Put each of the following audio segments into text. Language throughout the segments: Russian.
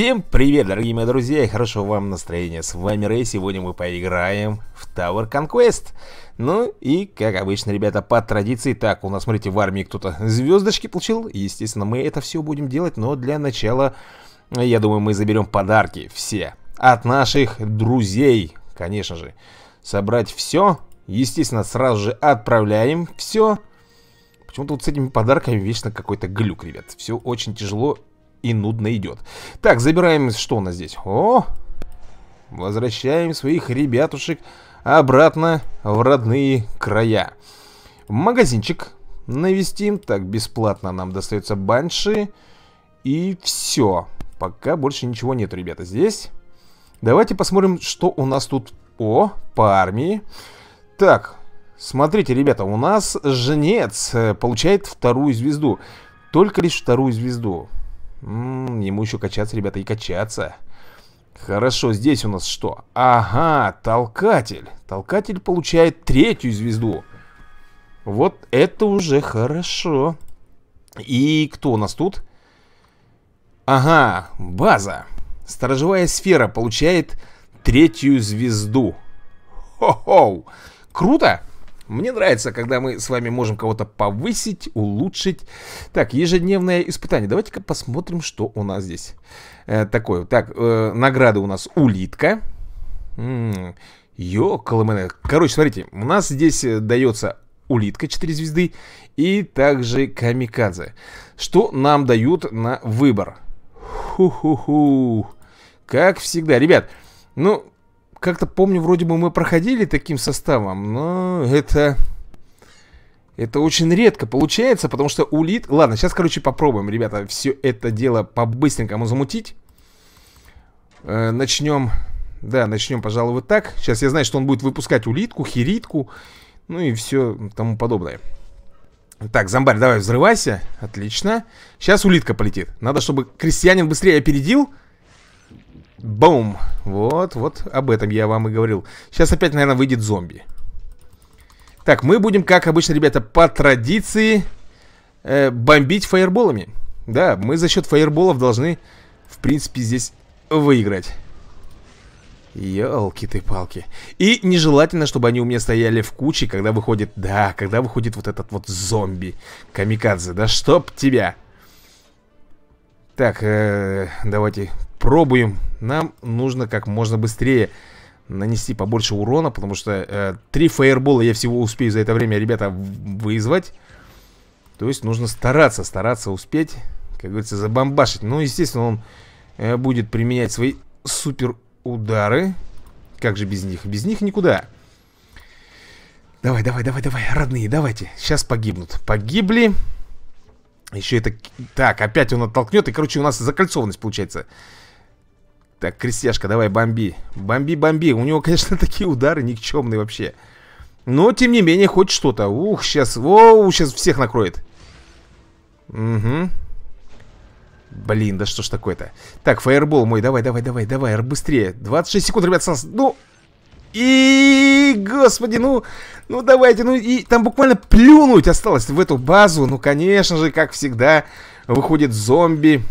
Всем привет, дорогие мои друзья, и хорошего вам настроения. С вами Рэй, сегодня мы поиграем в Tower Conquest. Ну и, как обычно, ребята, по традиции, так, у нас, смотрите, в армии кто-то звездочки получил. Естественно, мы это все будем делать, но для начала, я думаю, мы заберем подарки все от наших друзей, конечно же. Собрать все, естественно, сразу же отправляем все. Почему-то вот с этими подарками вечно какой-то глюк, ребят. Все очень тяжело и нудно идет. Так, забираем, что у нас здесь? О! Возвращаем своих ребятушек обратно в родные края. Магазинчик навестим. Так, бесплатно нам достается банши. И все. Пока больше ничего нет, ребята, здесь. Давайте посмотрим, что у нас тут о, по армии. Так, смотрите, ребята, у нас женец э, получает вторую звезду. Только лишь вторую звезду. Ммм, ему еще качаться, ребята, и качаться. Хорошо, здесь у нас что? Ага, толкатель. Толкатель получает третью звезду. Вот это уже хорошо. И кто у нас тут? Ага, база. Сторожевая сфера получает третью звезду. Хо-хоу. Круто! Мне нравится, когда мы с вами можем кого-то повысить, улучшить. Так, ежедневное испытание. Давайте-ка посмотрим, что у нас здесь э, такое. Так, э, награда у нас улитка. М-м, Ёкаломэна. Короче, смотрите, у нас здесь э, дается улитка 4 звезды и также камикадзе. Что нам дают на выбор? Ху-ху-ху. Как всегда, ребят, ну, как-то помню, вроде бы мы проходили таким составом, но это... Это очень редко получается, потому что улит... Ладно, сейчас, короче, попробуем, ребята, все это дело по-быстренькому замутить. Э, начнем... Да, начнем, пожалуй, вот так. Сейчас я знаю, что он будет выпускать улитку, хиритку, ну и все тому подобное. Так, зомбарь, давай взрывайся. Отлично. Сейчас улитка полетит. Надо, чтобы крестьянин быстрее опередил. Бум! Вот, вот об этом я вам и говорил. Сейчас опять, наверное, выйдет зомби. Так, мы будем, как обычно, ребята, по традиции э, бомбить фаерболами. Да, мы за счет фаерболов должны, в принципе, здесь выиграть. елки ты палки. И нежелательно, чтобы они у меня стояли в куче, когда выходит... Да, когда выходит вот этот вот зомби. Камикадзе, да чтоб тебя... Так, э, давайте пробуем. Нам нужно как можно быстрее нанести побольше урона, потому что э, три фаербола я всего успею за это время, ребята, вызвать. То есть нужно стараться, стараться успеть, как говорится, забомбашить. Ну, естественно, он э, будет применять свои супер удары. Как же без них? Без них никуда. Давай, давай, давай, давай, родные, давайте. Сейчас погибнут. Погибли. Еще это... Так, опять он оттолкнет. И, короче, у нас закольцованность получается. Так, крестяшка, давай, бомби. Бомби, бомби. У него, конечно, такие удары никчемные вообще. Но, тем не менее, хоть что-то. Ух, сейчас... Воу, сейчас всех накроет. Угу. Блин, да что ж такое-то? Так, фаербол мой, давай, давай, давай, давай, быстрее. 26 секунд, ребят, Санс. Ну, и, господи, ну, ну давайте, ну и там буквально плюнуть осталось в эту базу. Ну, конечно же, как всегда, выходит зомби.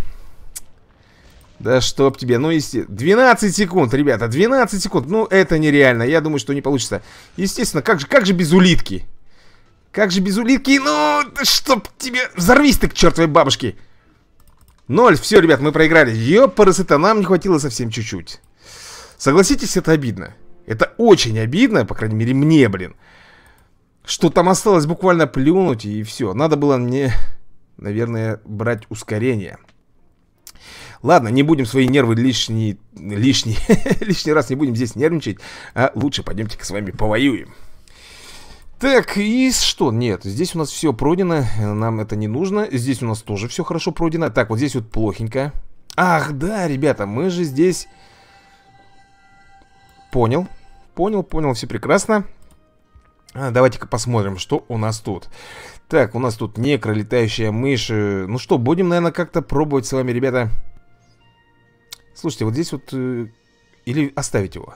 Да чтоб тебе, ну, есть 12 секунд, ребята, 12 секунд. Ну, это нереально, я думаю, что не получится. Естественно, как же, как же без улитки? Как же без улитки? Ну, чтоб тебе... Взорвись ты к чертовой бабушке! Ноль, все, ребят, мы проиграли. Ёпарасыта, нам не хватило совсем чуть-чуть. Согласитесь, это обидно. Это очень обидно, по крайней мере, мне, блин. Что там осталось буквально плюнуть и все. Надо было мне, наверное, брать ускорение. Ладно, не будем свои нервы лишний, лишний, лишний раз не будем здесь нервничать, а лучше пойдемте-ка с вами повоюем. Так, и что? Нет, здесь у нас все пройдено, нам это не нужно. Здесь у нас тоже все хорошо пройдено. Так, вот здесь вот плохенько. Ах, да, ребята, мы же здесь... Понял понял, понял, все прекрасно. А, давайте-ка посмотрим, что у нас тут. Так, у нас тут некро, летающая мышь. Э, ну что, будем, наверное, как-то пробовать с вами, ребята. Слушайте, вот здесь вот... Э, или оставить его?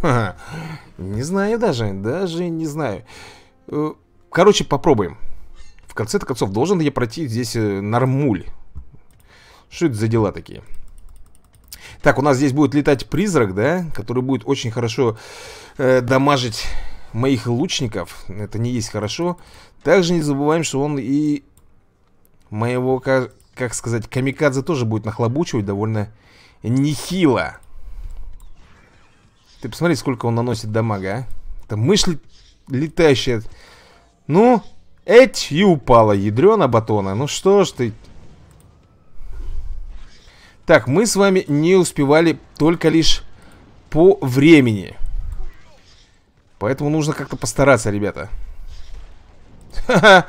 Ха -ха. Не знаю даже, даже не знаю. Э, короче, попробуем. В конце-то концов, должен я пройти здесь нормуль. Что это за дела такие? Так, у нас здесь будет летать призрак, да? Который будет очень хорошо э, дамажить моих лучников. Это не есть хорошо. Также не забываем, что он и моего, как, как сказать, камикадзе тоже будет нахлобучивать довольно нехило. Ты посмотри, сколько он наносит дамага, а? Это мышь летающая. Ну, эть и упала ядрена батона. Ну что ж ты... Так, мы с вами не успевали только лишь по времени. Поэтому нужно как-то постараться, ребята. Ха-ха.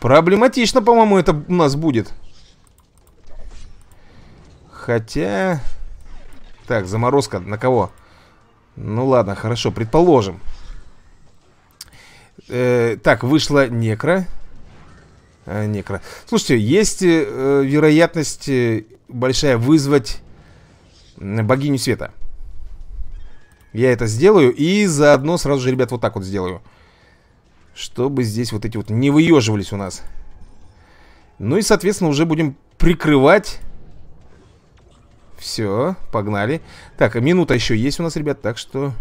Проблематично, по-моему, это у нас будет. Хотя... Так, заморозка на кого? Ну ладно, хорошо, предположим. Э, так, вышла некро. Э, некро. Слушайте, есть э, вероятность э, большая вызвать богиню света. Я это сделаю и заодно сразу же, ребят, вот так вот сделаю. Чтобы здесь вот эти вот не выеживались у нас. Ну и, соответственно, уже будем прикрывать. Все, погнали. Так, а минута еще есть у нас, ребят, так что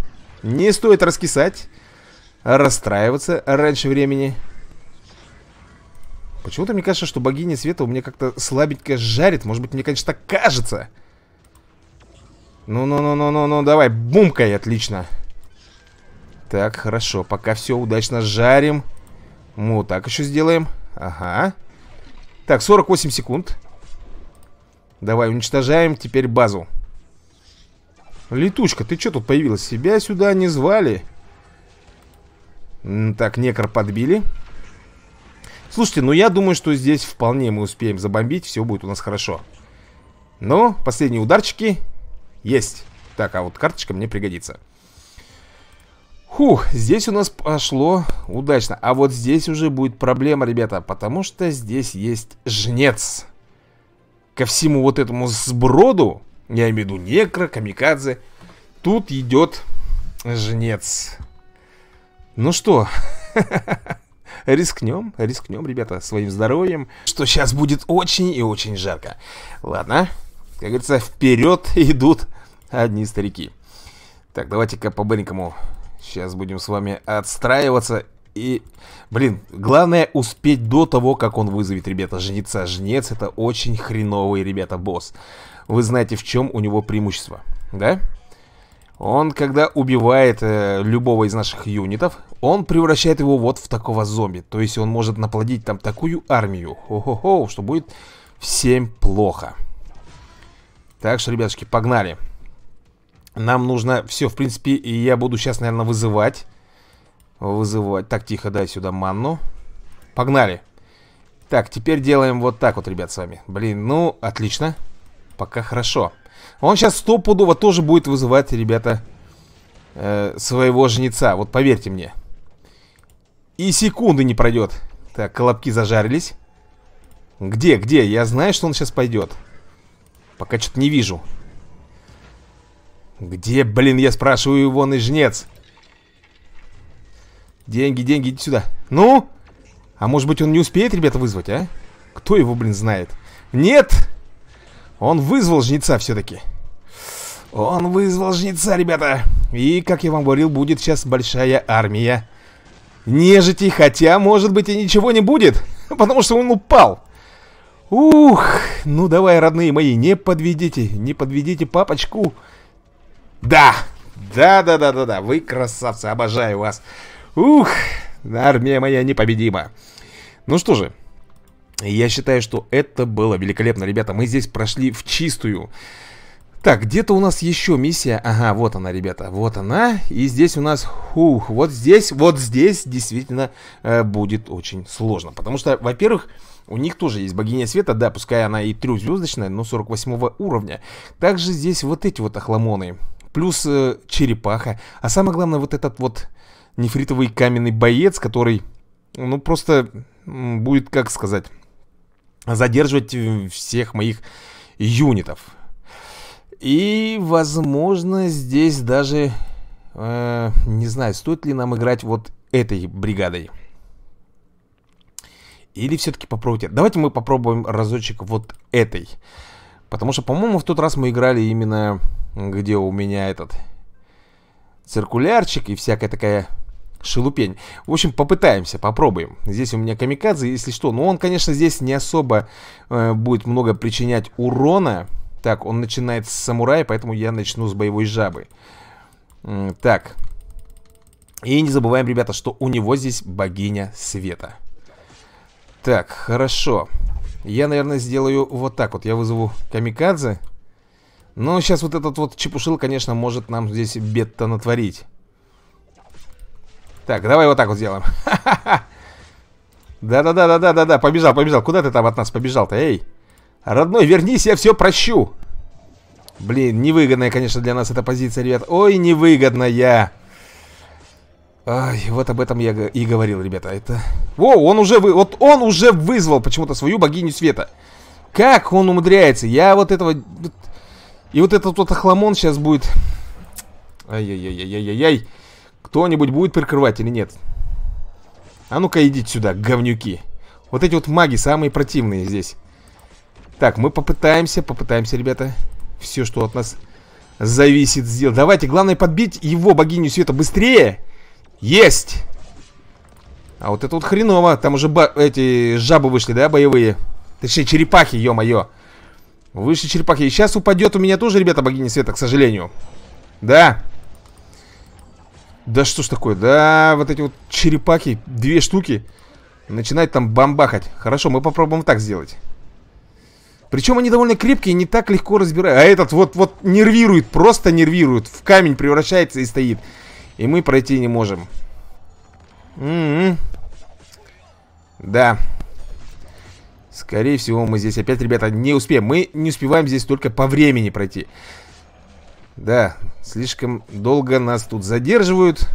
не стоит раскисать, а расстраиваться раньше времени. Почему-то мне кажется, что богиня света у меня как-то слабенько жарит. Может быть, мне, конечно, так кажется. Ну-ну-ну-ну-ну-ну, давай, бумкай, отлично. Так, хорошо, пока все удачно жарим. Ну, вот так еще сделаем. Ага. Так, 48 секунд. Давай, уничтожаем теперь базу. Летучка, ты что тут появилась? Себя сюда не звали. Так, некр подбили. Слушайте, ну я думаю, что здесь вполне мы успеем забомбить, все будет у нас хорошо. Но последние ударчики есть. Так, а вот карточка мне пригодится. Фух, здесь у нас пошло удачно. А вот здесь уже будет проблема, ребята, потому что здесь есть жнец. Ко всему вот этому сброду, я имею в виду некро, камикадзе, тут идет жнец. Ну что, рискнем, рискнем, ребята, своим здоровьем, что сейчас будет очень и очень жарко. Ладно, как говорится, вперед идут одни старики. Так, давайте-ка по-быренькому сейчас будем с вами отстраиваться и, блин, главное успеть до того, как он вызовет, ребята, жнеца. Жнец это очень хреновый, ребята, босс. Вы знаете, в чем у него преимущество, да? Да. Он, когда убивает э, любого из наших юнитов, он превращает его вот в такого зомби. То есть он может наплодить там такую армию, хо-хо-хо, что будет всем плохо. Так что, ребятушки, погнали. Нам нужно все, в принципе, и я буду сейчас, наверное, вызывать. Вызывать. Так, тихо, дай сюда манну. Погнали. Так, теперь делаем вот так вот, ребят, с вами. Блин, ну, отлично. Пока хорошо. Хорошо. Он сейчас стопудово тоже будет вызывать, ребята, э, своего жнеца. Вот поверьте мне. И секунды не пройдет. Так, колобки зажарились. Где, где? Я знаю, что он сейчас пойдет. Пока что-то не вижу. Где, блин, я спрашиваю, вон и жнец. Деньги, деньги, иди сюда. Ну? А может быть он не успеет ребята вызвать, а? Кто его, блин, знает? Нет! Он вызвал жнеца все-таки. Он вызвал жнеца, ребята. И, как я вам говорил, будет сейчас большая армия нежити. Хотя, может быть, и ничего не будет, потому что он упал. Ух, ну давай, родные мои, не подведите, не подведите папочку. Да, да, да, да, да, да, вы красавцы, обожаю вас. Ух, армия моя непобедима. Ну что же, я считаю, что это было великолепно, ребята. Мы здесь прошли в чистую. Так, где-то у нас еще миссия. Ага, вот она, ребята, вот она. И здесь у нас, ух, вот здесь, вот здесь действительно э, будет очень сложно. Потому что, во-первых, у них тоже есть богиня света, да, пускай она и трехзвездочная, но 48 уровня. Также здесь вот эти вот охламоны. Плюс э, черепаха. А самое главное, вот этот вот нефритовый каменный боец, который, ну, просто будет, как сказать задерживать всех моих юнитов. И, возможно, здесь даже, э, не знаю, стоит ли нам играть вот этой бригадой. Или все-таки попробуйте. Давайте мы попробуем разочек вот этой. Потому что, по-моему, в тот раз мы играли именно, где у меня этот циркулярчик и всякая такая шелупень. В общем, попытаемся, попробуем. Здесь у меня камикадзе, если что. Но он, конечно, здесь не особо э, будет много причинять урона. Так, он начинает с самурая, поэтому я начну с боевой жабы. Так. И не забываем, ребята, что у него здесь богиня света. Так, хорошо. Я, наверное, сделаю вот так вот. Я вызову камикадзе. Но сейчас вот этот вот чепушил, конечно, может нам здесь бед-то натворить. Так, давай вот так вот сделаем. Да-да-да-да-да-да, да. побежал, побежал. Куда ты там от нас побежал-то, эй? Родной, вернись, я все прощу. Блин, невыгодная, конечно, для нас эта позиция, ребят. Ой, невыгодная. Ай, вот об этом я и говорил, ребята. Это... О, он уже вы... вот он уже вызвал почему-то свою богиню света. Как он умудряется? Я вот этого... И вот этот вот охламон сейчас будет... Ай-яй-яй-яй-яй-яй. Кто-нибудь будет прикрывать или нет? А ну-ка идите сюда, говнюки. Вот эти вот маги самые противные здесь. Так, мы попытаемся, попытаемся, ребята. Все, что от нас зависит, сделать. Давайте, главное подбить его, богиню света, быстрее. Есть! А вот это вот хреново. Там уже эти жабы вышли, да, боевые? Точнее, черепахи, ё-моё. Выше черепахи. И сейчас упадет у меня тоже, ребята, богиня света, к сожалению. Да. Да что ж такое? Да, вот эти вот черепаки, две штуки, начинают там бомбахать. Хорошо, мы попробуем так сделать. Причем они довольно крепкие, не так легко разбирают. А этот вот, вот нервирует, просто нервирует. В камень превращается и стоит. И мы пройти не можем. М м-м. -м -м. Да. Скорее всего, мы здесь опять, ребята, не успеем. Мы не успеваем здесь только по времени пройти. Да, слишком долго нас тут задерживают.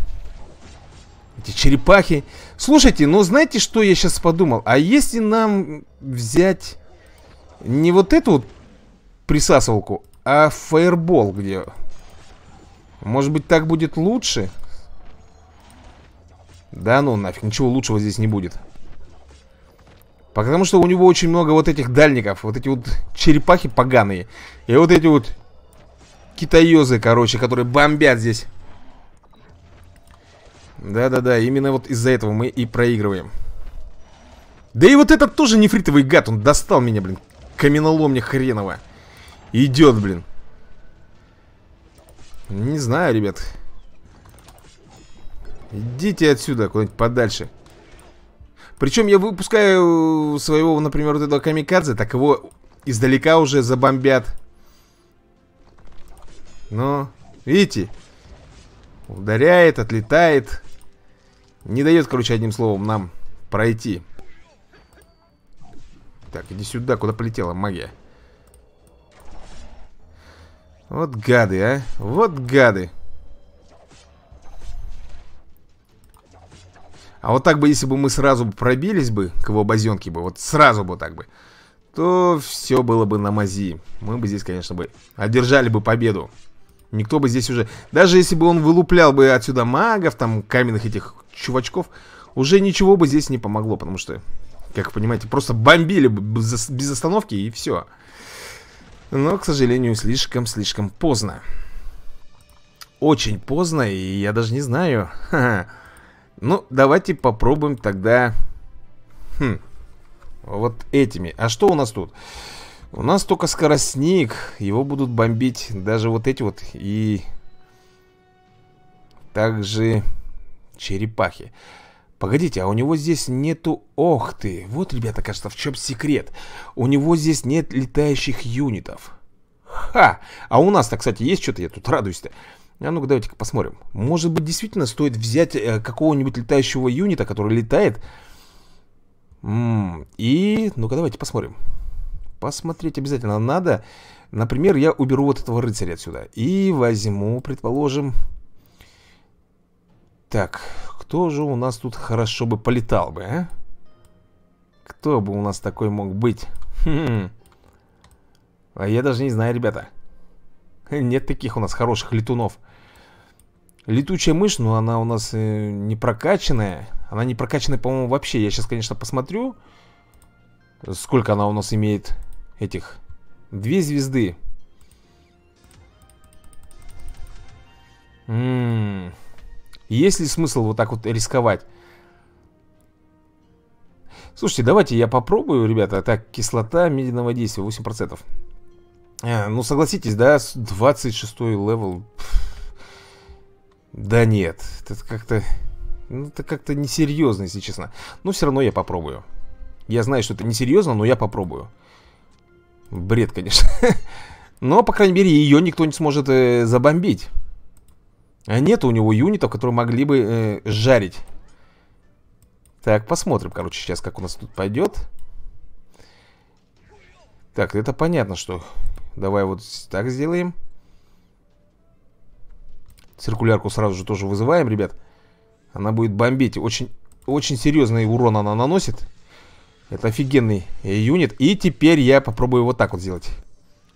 Эти черепахи. Слушайте, ну знаете, что я сейчас подумал? А если нам взять не вот эту вот присасывалку, а фаербол где? Может быть, так будет лучше? Да ну нафиг, ничего лучшего здесь не будет. Потому что у него очень много вот этих дальников, вот эти вот черепахи поганые. И вот эти вот китаёзы, короче, которые бомбят здесь. Да-да-да, именно вот из-за этого мы и проигрываем. Да и вот этот тоже нефритовый гад, он достал меня, блин. Каменоломня хренова. Идет, блин. Не знаю, ребят. Идите отсюда, куда-нибудь подальше. Причем я выпускаю своего, например, вот этого камикадзе, так его издалека уже забомбят. Но, видите, ударяет, отлетает. Не дает, короче, одним словом нам пройти. Так, иди сюда, куда полетела магия. Вот гады, а. Вот гады. А вот так бы, если бы мы сразу пробились бы к его базенке бы, вот сразу бы так бы, то все было бы на мази. Мы бы здесь, конечно, бы одержали бы победу. Никто бы здесь уже... Даже если бы он вылуплял бы отсюда магов, там, каменных этих чувачков, уже ничего бы здесь не помогло, потому что, как вы понимаете, просто бомбили бы без остановки и все. Но, к сожалению, слишком-слишком поздно. Очень поздно, и я даже не знаю. Ха -ха. Ну, давайте попробуем тогда... Хм. Вот этими. А что у нас тут? У нас только скоростник. Его будут бомбить даже вот эти вот и... Также черепахи. Погодите, а у него здесь нету... Ох ты! Вот, ребята, кажется, в чем секрет. У него здесь нет летающих юнитов. Ха! А у нас-то, кстати, есть что-то? Я тут радуюсь-то. А ну-ка, давайте-ка посмотрим. Может быть, действительно стоит взять э, какого-нибудь летающего юнита, который летает. М -м и... Ну-ка, давайте посмотрим. Посмотреть обязательно надо. Например, я уберу вот этого рыцаря отсюда. И возьму, предположим... Так, кто же у нас тут хорошо бы полетал бы, а? Кто бы у нас такой мог быть? Хм. А я даже не знаю, ребята. Нет таких у нас хороших летунов. Летучая мышь, но она у нас э, не прокачанная. Она не прокачанная, по-моему, вообще. Я сейчас, конечно, посмотрю, сколько она у нас имеет этих. Две звезды. М м-м. -м -м. Есть ли смысл вот так вот рисковать? Слушайте, давайте я попробую, ребята. Так, кислота медленного действия 8%. А, э, ну, согласитесь, да, 26 левел. Да нет, это как-то... Ну, это как-то несерьезно, если честно. Но все равно я попробую. Я знаю, что это несерьезно, но я попробую. Бред, конечно. Но, по крайней мере, ее никто не сможет э, забомбить. А нет у него юнитов, которые могли бы э, жарить. Так, посмотрим, короче, сейчас, как у нас тут пойдет. Так, это понятно, что... Давай вот так сделаем. Циркулярку сразу же тоже вызываем, ребят. Она будет бомбить. Очень, очень серьезный урон она наносит. Это офигенный э, юнит. И теперь я попробую вот так вот сделать.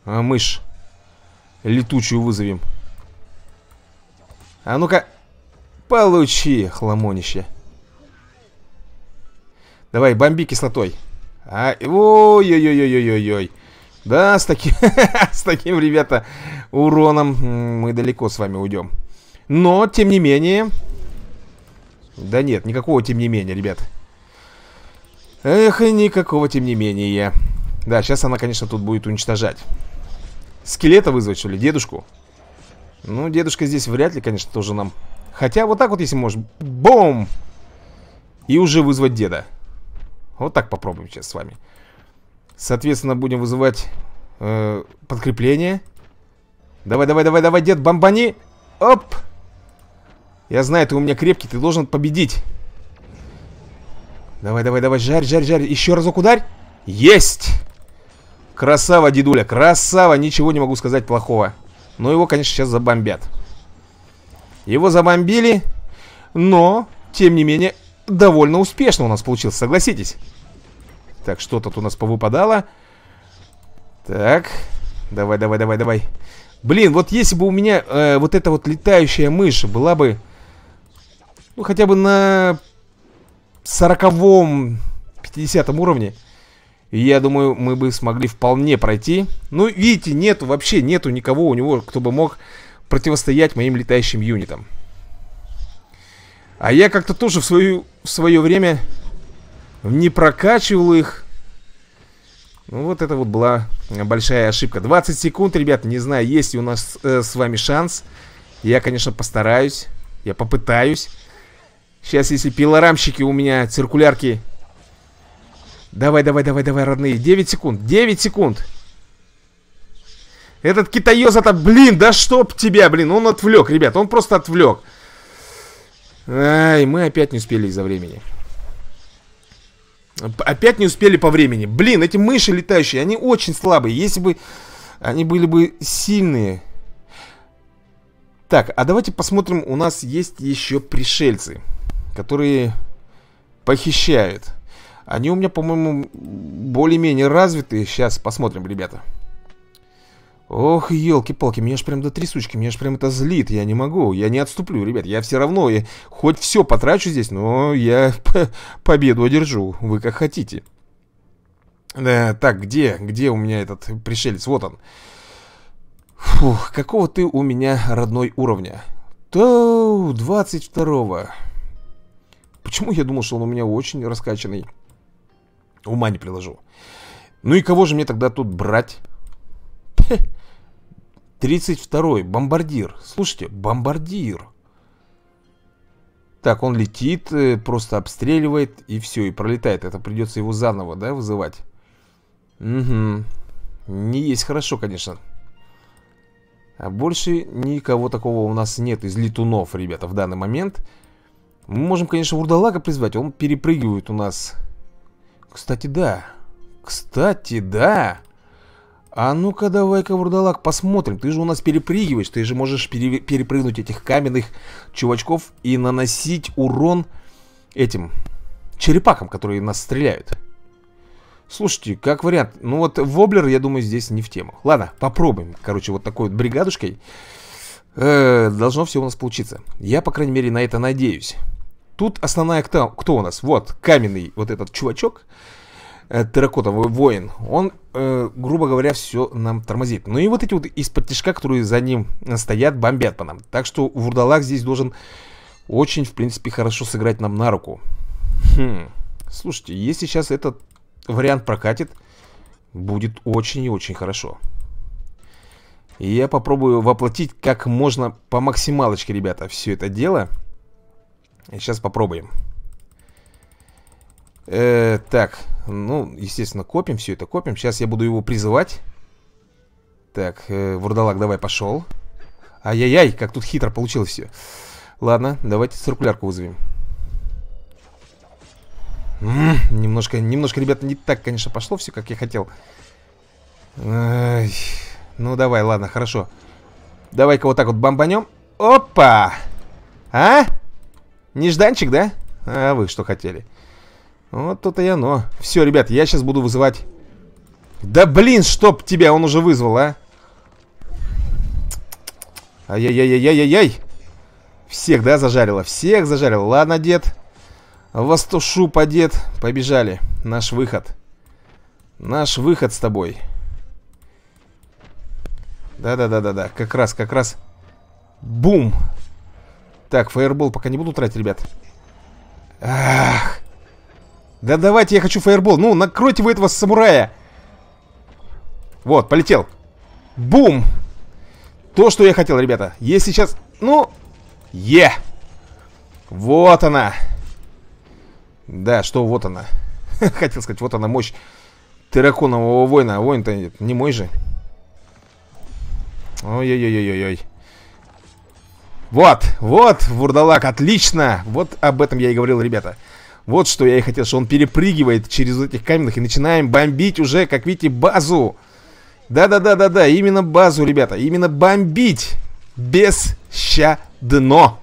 А, мышь. Летучую вызовем. А ну-ка. Получи, хламонище. Давай, бомби кислотой. А, Ой-ой-ой-ой-ой-ой. Да, с таким, с таким, ребята, уроном мы далеко с вами уйдем. Но, тем не менее... Да нет, никакого тем не менее, ребят. Эх, и никакого тем не менее. Да, сейчас она, конечно, тут будет уничтожать. Скелета вызвать, что ли? Дедушку? Ну, дедушка здесь вряд ли, конечно, тоже нам... Хотя вот так вот, если можешь... Бум! И уже вызвать деда. Вот так попробуем сейчас с вами. Соответственно, будем вызывать э, подкрепление. Давай, давай, давай, давай, дед, бомбани. Оп! Я знаю, ты у меня крепкий, ты должен победить. Давай, давай, давай, жарь, жарь, жарь. Еще разок ударь. Есть! Красава, дедуля, красава. Ничего не могу сказать плохого. Но его, конечно, сейчас забомбят. Его забомбили, но, тем не менее, довольно успешно у нас получилось, согласитесь. Так, что тут у нас повыпадало. Так, давай, давай, давай, давай. Блин, вот если бы у меня э, вот эта вот летающая мышь была бы... Ну, хотя бы на сороковом, пятидесятом уровне, я думаю, мы бы смогли вполне пройти. Ну, видите, нету, вообще нету никого у него, кто бы мог противостоять моим летающим юнитам. А я как-то тоже в, свою, в свое время не прокачивал их. Ну, вот это вот была большая ошибка. 20 секунд, ребят, не знаю, есть ли у нас э, с вами шанс. Я, конечно, постараюсь, я попытаюсь. Сейчас, если пилорамщики у меня, циркулярки. Давай, давай, давай, давай, родные. 9 секунд, 9 секунд. Этот китаёз, это, блин, да чтоб тебя, блин. Он отвлек, ребят, он просто отвлек. Ай, мы опять не успели из-за времени. Опять не успели по времени. Блин, эти мыши летающие, они очень слабые. Если бы они были бы сильные. Так, а давайте посмотрим, у нас есть еще пришельцы которые похищают. Они у меня, по-моему, более-менее развитые. Сейчас посмотрим, ребята. Ох, елки-палки, меня ж прям до трясучки, меня ж прям это злит, я не могу, я не отступлю, ребят, я все равно, я хоть все потрачу здесь, но я победу одержу, вы как хотите. Э, так, где, где у меня этот пришелец, вот он. Фух, какого ты у меня родной уровня? То 22 -го. Почему я думал, что он у меня очень раскачанный? Ума не приложу. Ну и кого же мне тогда тут брать? 32-й, бомбардир. Слушайте, бомбардир. Так, он летит, э, просто обстреливает и все, и пролетает. Это придется его заново, да, вызывать? Угу. Не есть хорошо, конечно. А больше никого такого у нас нет из летунов, ребята, в данный момент. Мы можем, конечно, вурдалака призвать. Он перепрыгивает у нас. Кстати, да. Кстати, да. А ну-ка давай-ка, вурдалак, посмотрим. Ты же у нас перепрыгиваешь. Ты же можешь пере перепрыгнуть этих каменных чувачков и наносить урон этим черепакам, которые нас стреляют. Слушайте, как вариант. Ну вот воблер, я думаю, здесь не в тему. Ладно, попробуем. Короче, вот такой вот бригадушкой. Э, должно все у нас получиться. Я, по крайней мере, на это надеюсь. Тут основная кто, кто у нас? Вот, каменный вот этот чувачок, э, терракотовый воин. Он, э, грубо говоря, все нам тормозит. Ну и вот эти вот из-под тяжка, которые за ним э, стоят, бомбят по нам. Так что Вурдалак здесь должен очень, в принципе, хорошо сыграть нам на руку. Хм. Слушайте, если сейчас этот вариант прокатит, будет очень и очень хорошо. И я попробую воплотить как можно по максималочке, ребята, все это дело. И сейчас попробуем. Э, так, ну, естественно, копим все это, копим. Сейчас я буду его призывать. Так, э, вурдалак, давай, пошел. Ай-яй-яй, как тут хитро получилось все. Ладно, давайте циркулярку вызовем. М -м, немножко, немножко, ребята, не так, конечно, пошло все, как я хотел. Ай... Ну давай, ладно, хорошо. Давай-ка вот так вот бомбанем. Опа! А? Нежданчик, да? А вы что хотели? Вот тут и оно. Все, ребят, я сейчас буду вызывать... Да блин, чтоб тебя, он уже вызвал, а? Ай-яй-яй-яй-яй-яй! Всех, да, зажарило? Всех зажарило. Ладно, дед. Востушу, подед. Побежали. Наш выход. Наш выход с тобой. Да-да-да-да-да, как раз, как раз. Бум! Так, фаербол пока не буду тратить, ребят. Ах! Да давайте, я хочу фаербол. Ну, накройте вы этого самурая. Вот, полетел. Бум! То, что я хотел, ребята. Есть сейчас... Ну... Е! Yeah. Вот она. Да, что вот она. Хотел сказать, вот она мощь терраконового воина. А воин-то не мой же. Ой-ой-ой-ой-ой. Вот, вот, вурдалак, отлично. Вот об этом я и говорил, ребята. Вот что я и хотел, что он перепрыгивает через этих каменных и начинаем бомбить уже, как видите, базу. Да-да-да-да-да, именно базу, ребята, именно бомбить. Бесщадно.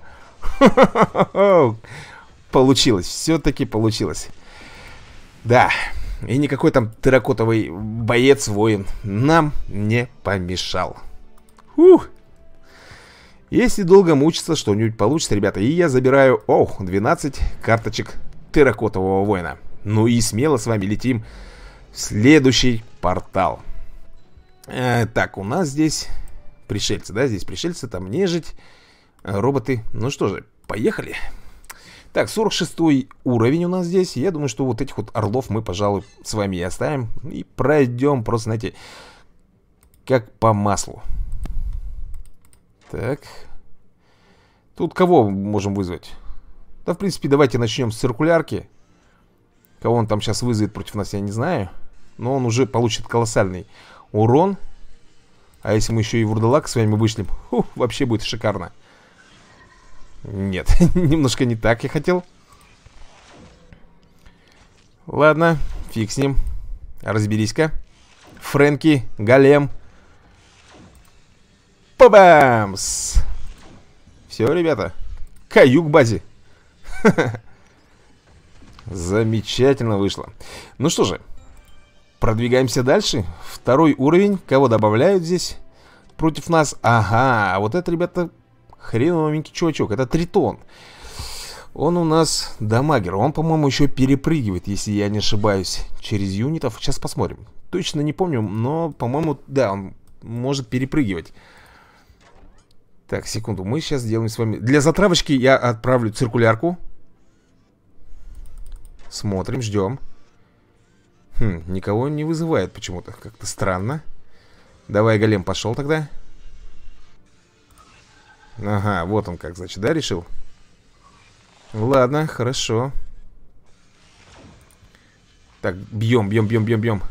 Получилось, все-таки получилось. Да, и никакой там терракотовый боец-воин нам не помешал. Ух! Если долго мучиться, что-нибудь получится, ребята. И я забираю, ох, 12 карточек терракотового воина. Ну и смело с вами летим в следующий портал. Э, так, у нас здесь пришельцы, да? Здесь пришельцы, там нежить, роботы. Ну что же, поехали. Так, 46 уровень у нас здесь. Я думаю, что вот этих вот орлов мы, пожалуй, с вами и оставим. И пройдем просто, знаете, как по маслу. Так. Тут кого можем вызвать? Да, в принципе, давайте начнем с циркулярки. Кого он там сейчас вызовет против нас, я не знаю. Но он уже получит колоссальный урон. А если мы еще и вурдалак с вами вышлем, ух, вообще будет шикарно. Нет, немножко не так я хотел. Ладно, фиг с ним. Разберись-ка. Фрэнки, Голем. Пабамс! Все, ребята. Каюк бази. Замечательно вышло. Ну что же, продвигаемся дальше. Второй уровень. Кого добавляют здесь против нас? Ага, вот это, ребята, хреновенький чувачок. Это Тритон. Он у нас дамагер. Он, по-моему, еще перепрыгивает, если я не ошибаюсь, через юнитов. Сейчас посмотрим. Точно не помню, но, по-моему, да, он может перепрыгивать. Так, секунду, мы сейчас сделаем с вами... Для затравочки я отправлю циркулярку. Смотрим, ждем. Хм, никого не вызывает почему-то. Как-то странно. Давай, голем, пошел тогда. Ага, вот он как, значит, да, решил? Ладно, хорошо. Так, бьем, бьем, бьем, бьем, бьем.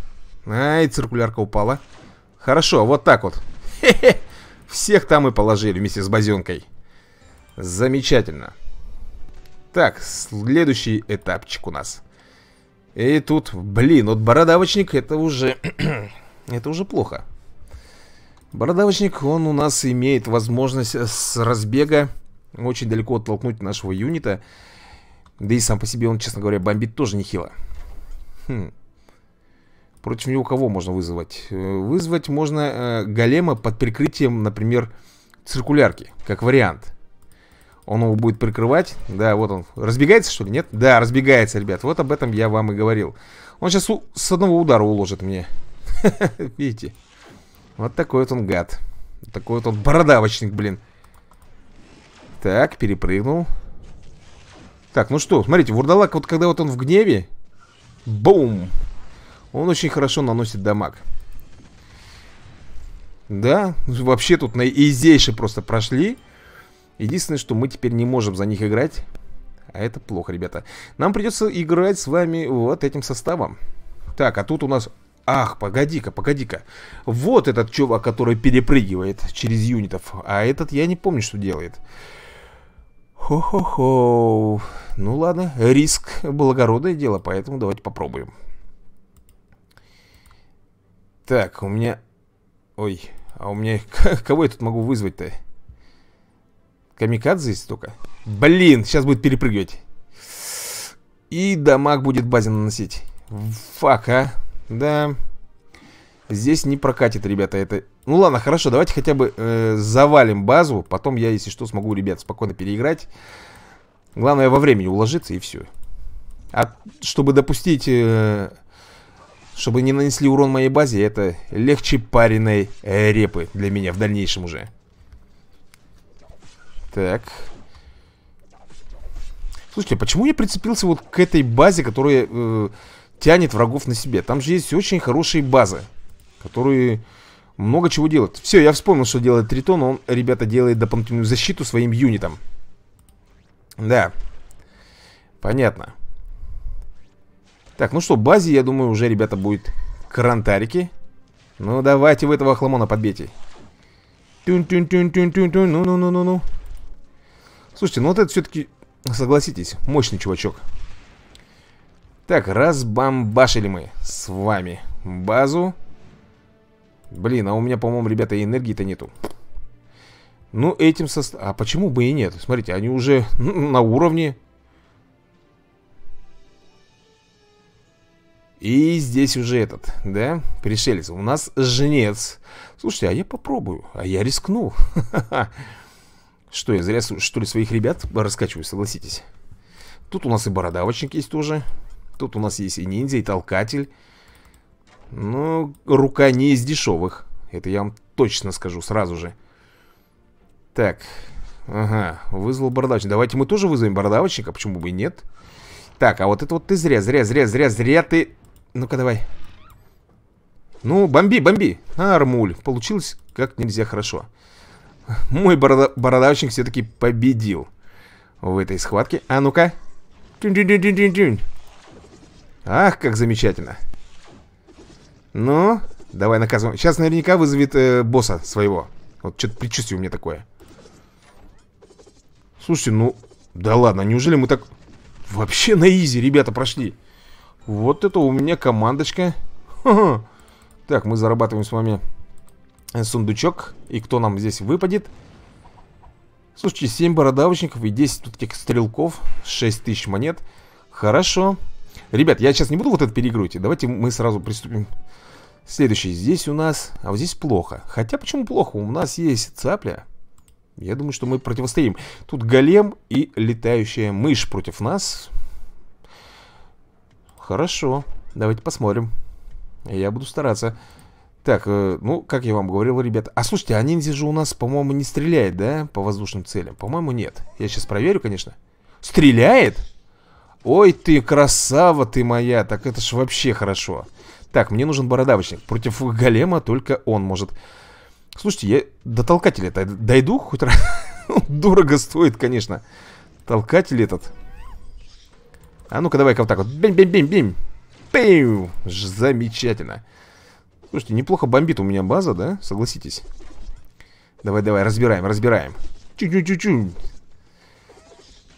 Ай, циркулярка упала. Хорошо, вот так вот. Хе-хе. Всех там и положили вместе с базенкой. Замечательно. Так, следующий этапчик у нас. И тут, блин, вот бородавочник, это уже... это уже плохо. Бородавочник, он у нас имеет возможность с разбега очень далеко оттолкнуть нашего юнита. Да и сам по себе он, честно говоря, бомбит тоже нехило. Хм. Против него кого можно вызвать? Э, вызвать можно э, голема под прикрытием, например, циркулярки, как вариант. Он его будет прикрывать. Да, вот он. Разбегается, что ли? Нет? Да, разбегается, ребят. Вот об этом я вам и говорил. Он сейчас у... с одного удара уложит мне. Видите? Вот такой вот он гад. Такой вот он бородавочник, блин. Так, перепрыгнул. Так, ну что, смотрите, вурдалак, вот когда вот он в гневе... Бум! Он очень хорошо наносит дамаг. Да, вообще тут на изейше просто прошли. Единственное, что мы теперь не можем за них играть. А это плохо, ребята. Нам придется играть с вами вот этим составом. Так, а тут у нас... Ах, погоди-ка, погоди-ка. Вот этот чувак, который перепрыгивает через юнитов. А этот я не помню, что делает. Хо-хо-хо. Ну ладно, риск благородное дело, поэтому давайте попробуем. Так, у меня... Ой, а у меня... Кого я тут могу вызвать-то? Камикадзе есть только? Блин, сейчас будет перепрыгивать. И дамаг будет базе наносить. Фак, а? Да. Здесь не прокатит, ребята, это... Ну ладно, хорошо, давайте хотя бы э, завалим базу. Потом я, если что, смогу, ребят, спокойно переиграть. Главное, во времени уложиться и все. А чтобы допустить... Э, чтобы не нанесли урон моей базе, это легче пареной э, репы для меня в дальнейшем уже. Так. Слушайте, а почему я прицепился вот к этой базе, которая э, тянет врагов на себе? Там же есть очень хорошие базы, которые много чего делают. Все, я вспомнил, что делает Тритон. Он, ребята, делает дополнительную защиту своим юнитам. Да. Понятно. Так, ну что, базе, я думаю, уже, ребята, будет карантарики. Ну, давайте вы этого хламона подбейте. Тюн-тюн-тюн-тюн-тюн-тюн. Ну-ну-ну-ну-ну. Слушайте, ну вот это все-таки, согласитесь, мощный чувачок. Так, разбомбашили мы с вами базу. Блин, а у меня, по-моему, ребята, энергии-то нету. Ну, этим состав... А почему бы и нет? Смотрите, они уже ну, на уровне И здесь уже этот, да, пришелец. У нас жнец. Слушайте, а я попробую, а я рискну. Что, я зря, что ли, своих ребят раскачиваю, согласитесь. Тут у нас и бородавочник есть тоже. Тут у нас есть и ниндзя, и толкатель. Ну, рука не из дешевых. Это я вам точно скажу сразу же. Так. Ага, вызвал бородавочника. Давайте мы тоже вызовем бородавочника, почему бы и нет. Так, а вот это вот ты зря, зря, зря, зря, зря ты... Ну-ка, давай. Ну, бомби, бомби. Армуль. Получилось как нельзя хорошо. Мой борода бородавчик все-таки победил в этой схватке. А ну-ка. Ах, как замечательно. Ну, давай наказываем. Сейчас наверняка вызовет э, босса своего. Вот что-то предчувствие у меня такое. Слушайте, ну... Да ладно, неужели мы так... Вообще на изи, ребята, прошли. Вот это у меня командочка. Так, мы зарабатываем с вами сундучок. И кто нам здесь выпадет? Слушайте, 7 бородавочников и 10 тут таких стрелков. 6 тысяч монет. Хорошо. Ребят, я сейчас не буду вот это переигрывать. Давайте мы сразу приступим. Следующий. Здесь у нас... А вот здесь плохо. Хотя почему плохо? У нас есть цапля. Я думаю, что мы противостоим. Тут голем и летающая мышь против нас. Хорошо, давайте посмотрим. Я буду стараться. Так, э, ну, как я вам говорил, ребята. А слушайте, а ниндзя же у нас, по-моему, не стреляет, да? По воздушным целям. По-моему, нет. Я сейчас проверю, конечно. Стреляет? Ой, ты красава ты моя. Так это ж вообще хорошо. Так, мне нужен бородавочник. Против голема только он может... Слушайте, я до толкателя дойду хоть раз? Ну, дорого стоит, конечно. Толкатель этот... А ну-ка, давай-ка вот так вот. Бим-бим-бим-бим. Пиу. Замечательно. Слушайте, неплохо бомбит у меня база, да? Согласитесь. Давай-давай, разбираем, разбираем. Чу-чу-чу-чу.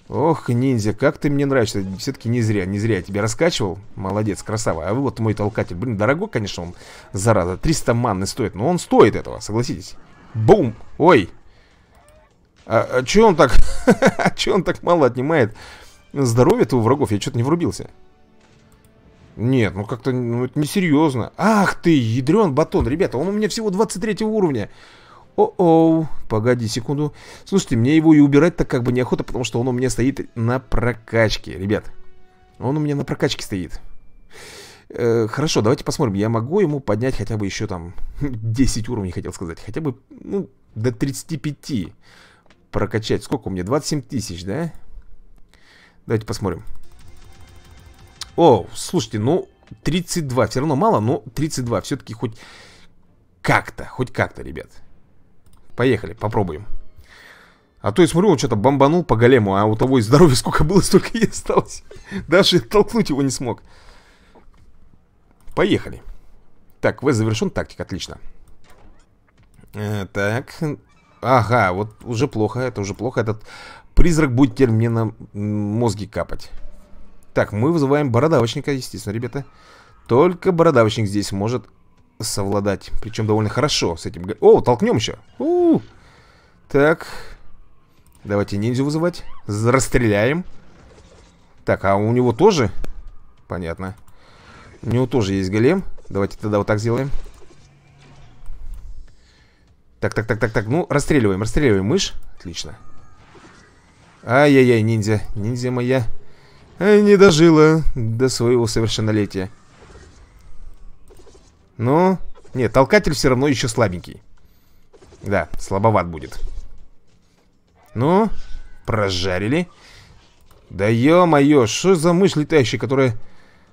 Ох, ниндзя, как ты мне нравишься. Все-таки не зря, не зря я тебя раскачивал. Молодец, красава. А вот мой толкатель. Блин, дорого, конечно, он, зараза. 300 манны стоит, но он стоит этого, согласитесь. Бум! Ой! А, а че он так... а че он так мало отнимает? Здоровье-то у врагов, я что-то не врубился. Нет, ну как-то, ну это несерьезно. Ах ты, ядрен батон, ребята, он у меня всего 23 уровня. О-оу, погоди секунду. Слушайте, мне его и убирать так как бы неохота, потому что он у меня стоит на прокачке, ребят. Он у меня на прокачке стоит. Э, хорошо, давайте посмотрим. Я могу ему поднять хотя бы еще там 10 уровней, хотел сказать. Хотя бы, ну, до 35 прокачать. Сколько у меня? 27 тысяч, да? Давайте посмотрим. О, слушайте, ну 32, все равно мало, но 32 Все-таки хоть как-то, хоть как-то, ребят Поехали, попробуем А то я смотрю, он что-то бомбанул по голему А у того и здоровья сколько было, столько и осталось Даже толкнуть его не смог Поехали Так, вы завершен, тактик, отлично э, Так, ага, вот уже плохо, это уже плохо Этот Призрак будет теперь мне на мозги капать. Так, мы вызываем бородавочника, естественно, ребята. Только бородавочник здесь может совладать. Причем довольно хорошо с этим. О, толкнем еще. У -у -у. Так. Давайте ниндзю вызывать. Расстреляем. Так, а у него тоже? Понятно. У него тоже есть голем. Давайте тогда вот так сделаем. Так, так, так, так, так. Ну, расстреливаем, расстреливаем мышь. Отлично. Ай-яй-яй, ниндзя, ниндзя моя Не дожила до своего совершеннолетия Но... Ну, нет, толкатель все равно еще слабенький Да, слабоват будет Но ну, прожарили Да ё-моё, что за мышь летающая, которая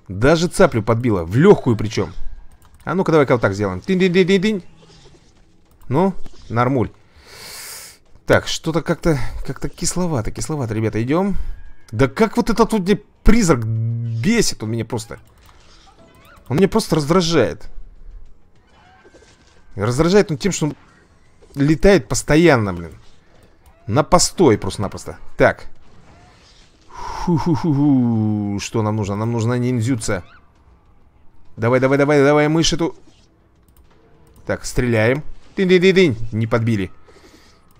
даже цаплю подбила, в легкую причем А ну-ка давай-ка вот так сделаем Тинь-динь-динь-динь Ну, нормуль так, что-то как-то как-то кисловато, кисловато, ребята, идем. Да как вот этот вот мне призрак бесит, он меня просто... Он меня просто раздражает. Раздражает он тем, что он летает постоянно, блин. На постой просто-напросто. Так. Ху-ху-ху-ху. Что нам нужно? Нам нужна ниндзюца. Давай, давай, давай, давай, мышь эту. Так, стреляем. Дынь-дынь-дынь. Не подбили.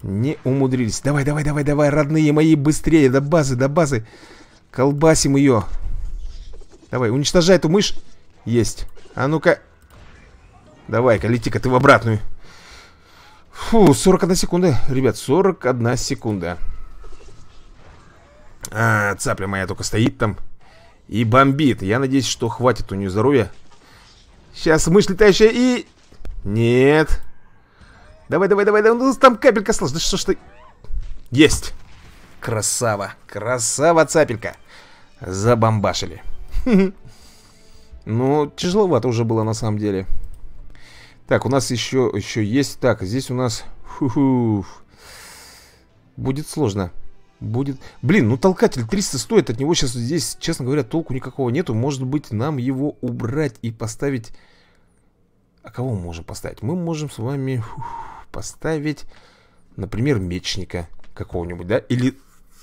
Не умудрились. Давай, давай, давай, давай, родные мои, быстрее, до базы, до базы. Колбасим ее. Давай, уничтожай эту мышь. Есть. А ну-ка. Давай-ка, лети-ка ты в обратную. Фу, 41 секунда, ребят, 41 секунда. А, цапля моя только стоит там и бомбит. Я надеюсь, что хватит у нее здоровья. Сейчас мышь летающая и... Нет. Давай, давай, давай, давай. Ну, там капелька осталась. Да что ж ты... Есть. Красава. Красава, цапелька. Забомбашили. Ну, тяжеловато уже было на самом деле. Так, у нас еще, еще есть. Так, здесь у нас... Будет сложно. Будет... Блин, ну толкатель 300 стоит. От него сейчас здесь, честно говоря, толку никакого нету. Может быть, нам его убрать и поставить... А кого мы можем поставить? Мы можем с вами... Фу поставить, например, мечника какого-нибудь, да? Или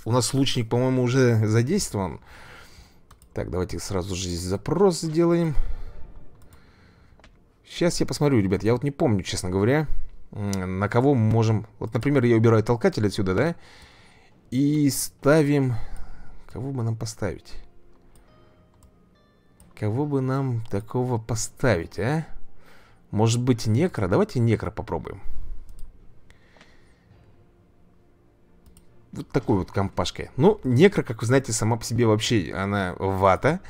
у нас лучник, по-моему, уже задействован. Так, давайте сразу же здесь запрос сделаем. Сейчас я посмотрю, ребят, я вот не помню, честно говоря, на кого мы можем... Вот, например, я убираю толкатель отсюда, да? И ставим... Кого бы нам поставить? Кого бы нам такого поставить, а? Может быть, некро? Давайте некро попробуем. вот такой вот компашкой. Ну, некро, как вы знаете, сама по себе вообще она вата.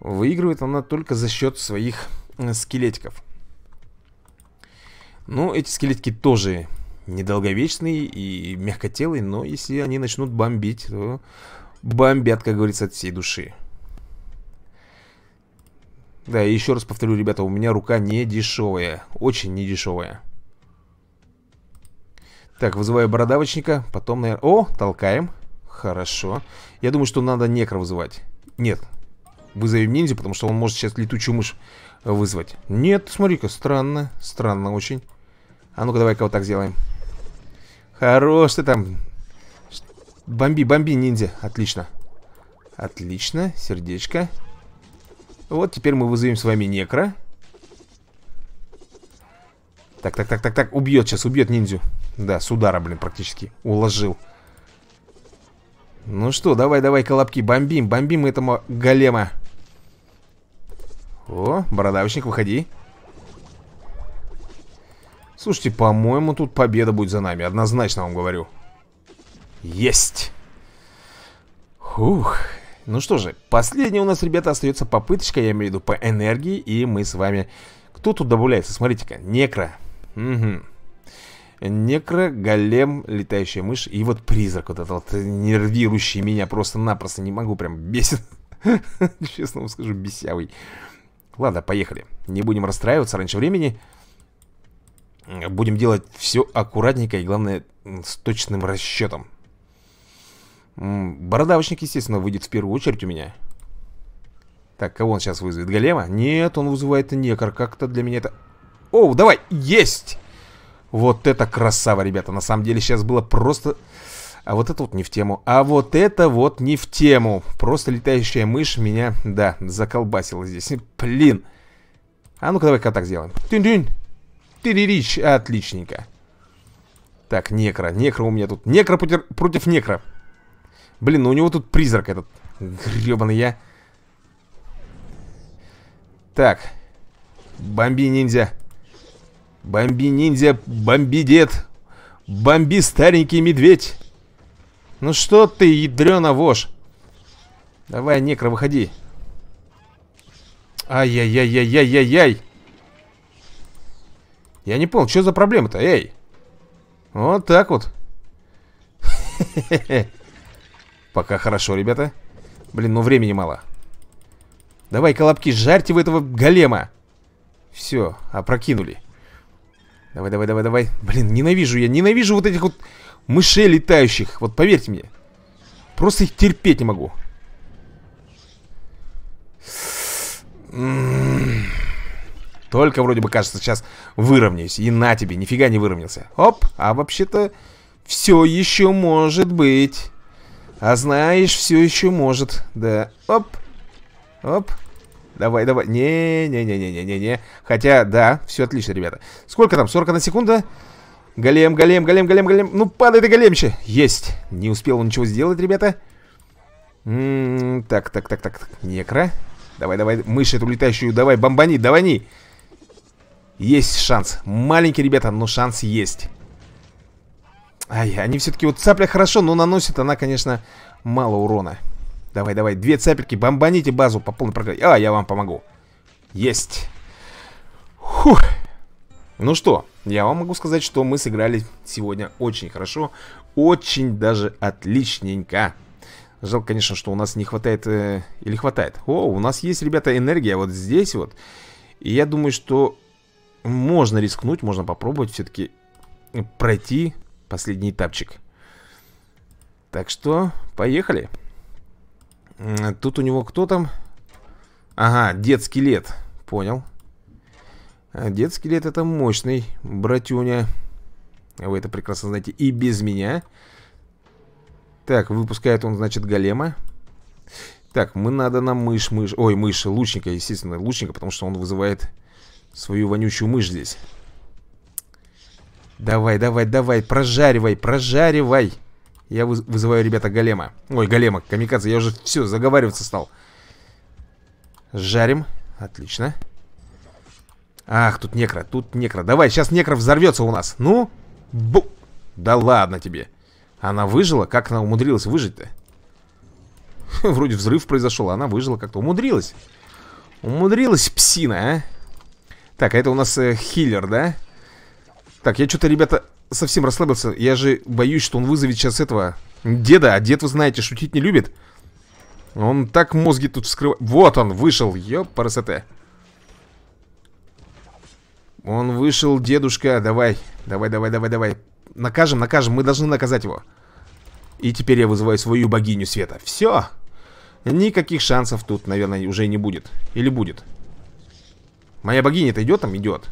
Выигрывает она только за счет своих э, скелетиков. Ну, эти скелетики тоже недолговечные и мягкотелые, но если они начнут бомбить, то бомбят, как говорится, от всей души. Да, еще раз повторю, ребята, у меня рука не дешевая, очень не дешевая. Так, вызываю бородавочника, потом, наверное... О, толкаем. Хорошо. Я думаю, что надо некро вызывать. Нет. Вызовем ниндзя, потому что он может сейчас летучую мышь э, вызвать. Нет, смотри-ка, странно. Странно очень. А ну-ка, давай-ка вот так сделаем. Хорош ты там. Бомби, бомби, ниндзя. Отлично. Отлично, сердечко. Вот теперь мы вызовем с вами некро. Так, так, так, так, так, убьет сейчас, убьет ниндзю. Да, с удара, блин, практически уложил. Ну что, давай, давай, колобки, бомбим, бомбим этому голема. О, бородавочник, выходи. Слушайте, по-моему, тут победа будет за нами. Однозначно вам говорю. Есть! Фух. Ну что же, последняя у нас, ребята, остается попыточка, я имею в виду, по энергии. И мы с вами... Кто тут добавляется? Смотрите-ка, некро. Угу. Некро, голем, летающая мышь и вот призрак вот этот вот нервирующий меня просто-напросто не могу, прям бесит. Честно вам скажу, бесявый. Ладно, поехали. Не будем расстраиваться раньше времени. Будем делать все аккуратненько и, главное, с точным расчетом. Бородавочник, естественно, выйдет в первую очередь у меня. Так, кого он сейчас вызовет? Голема? Нет, он вызывает некор. Как-то для меня это... О, давай! Есть! Вот это красава, ребята. На самом деле сейчас было просто... А вот это вот не в тему. А вот это вот не в тему. Просто летающая мышь меня, да, заколбасила здесь. Блин. А ну-ка давай-ка так сделаем. Тин-тин. Тыририч. Отличненько. Так, некро. Некро у меня тут. Некро против, против некро. Блин, ну у него тут призрак этот. Гребаный я. Так. Бомби, ниндзя. Бомби ниндзя, бомби дед, бомби старенький медведь. Ну что ты, ядрена вошь? Давай, некро, выходи. Ай-яй-яй-яй-яй-яй-яй. Я не понял, что за проблема-то, эй? Вот так вот. Пока хорошо, ребята. Блин, ну времени мало. Давай, колобки, жарьте вы этого голема. Все, опрокинули. Давай, давай, давай, давай. Блин, ненавижу я, ненавижу вот этих вот мышей летающих. Вот поверьте мне. Просто их терпеть не могу. М-м-м. Только вроде бы кажется, сейчас выровняюсь. И на тебе, нифига не выровнялся. Оп, а вообще-то все еще может быть. А знаешь, все еще может. Да, оп, оп. Давай, давай. Не-не-не-не-не-не. Хотя, да, все отлично, ребята. Сколько там? 40 на секунду? Голем, голем, голем, голем, голем. Ну, падает ты, големче. Есть. Не успел он ничего сделать, ребята. М -м -м, так, так, так, так. Некра. Давай, давай. Мышь эту летающую. Давай, бомбани, давани. Есть шанс. Маленький, ребята, но шанс есть. Ай, они все-таки вот цапля хорошо, но наносит она, конечно, мало урона. Давай, давай, две цепельки, бомбаните базу по полной программе. А, я вам помогу. Есть. Фух. Ну что, я вам могу сказать, что мы сыграли сегодня очень хорошо. Очень даже отличненько. Жалко, конечно, что у нас не хватает... Э, или хватает. О, у нас есть, ребята, энергия вот здесь вот. И я думаю, что можно рискнуть, можно попробовать все-таки пройти последний этапчик. Так что, поехали. Поехали. Тут у него кто там? Ага, дед скелет. Понял. Э, дед скелет это мощный братюня. Вы это прекрасно знаете. И без меня. Так, выпускает он, значит, голема. Так, мы надо на мышь, мышь. Ой, мышь, лучника, естественно, лучника, потому что он вызывает свою вонючую мышь здесь. Давай, давай, давай, прожаривай, прожаривай. Я выз вызываю, ребята, голема. Ой, голема, камикадзе, я уже все, заговариваться стал. Жарим. Отлично. Ах, тут некро, тут некро. Давай, сейчас некро взорвется у нас. Ну, бу. Да ладно тебе. Она выжила? Как она умудрилась выжить-то? Вроде взрыв произошел, а она выжила как-то. Умудрилась. Умудрилась псина, а? Так, а это у нас э, хиллер, да? Так, я что-то, ребята совсем расслабился. Я же боюсь, что он вызовет сейчас этого деда. А дед, вы знаете, шутить не любит. Он так мозги тут вскрывает. Вот он, вышел. Ёпарасоте. Он вышел, дедушка. Давай, давай, давай, давай, давай. Накажем, накажем. Мы должны наказать его. И теперь я вызываю свою богиню света. Все. Никаких шансов тут, наверное, уже не будет. Или будет. Моя богиня-то идет там? Идет.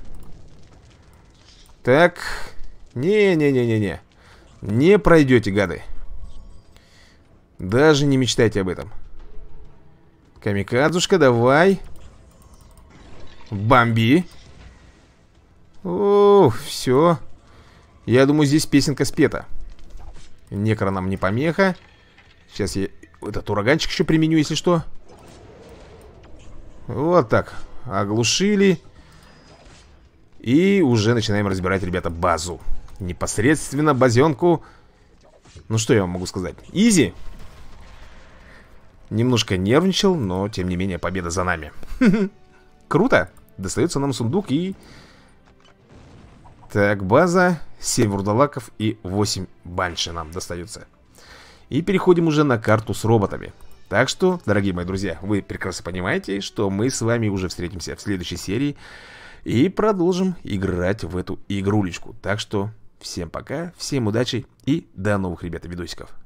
Так, не-не-не-не-не. Не пройдете, гады. Даже не мечтайте об этом. Камикадзушка, давай. Бомби. О, все. Я думаю, здесь песенка спета. Некро нам не помеха. Сейчас я этот ураганчик еще применю, если что. Вот так. Оглушили. И уже начинаем разбирать, ребята, базу. Непосредственно базенку Ну что я вам могу сказать Изи Немножко нервничал, но тем не менее победа за нами Круто Достается нам сундук и... Так, база 7 вурдалаков и 8 банши нам достаются И переходим уже на карту с роботами так что, дорогие мои друзья, вы прекрасно понимаете, что мы с вами уже встретимся в следующей серии и продолжим играть в эту игрулечку. Так что Всем пока, всем удачи и до новых, ребята, видосиков.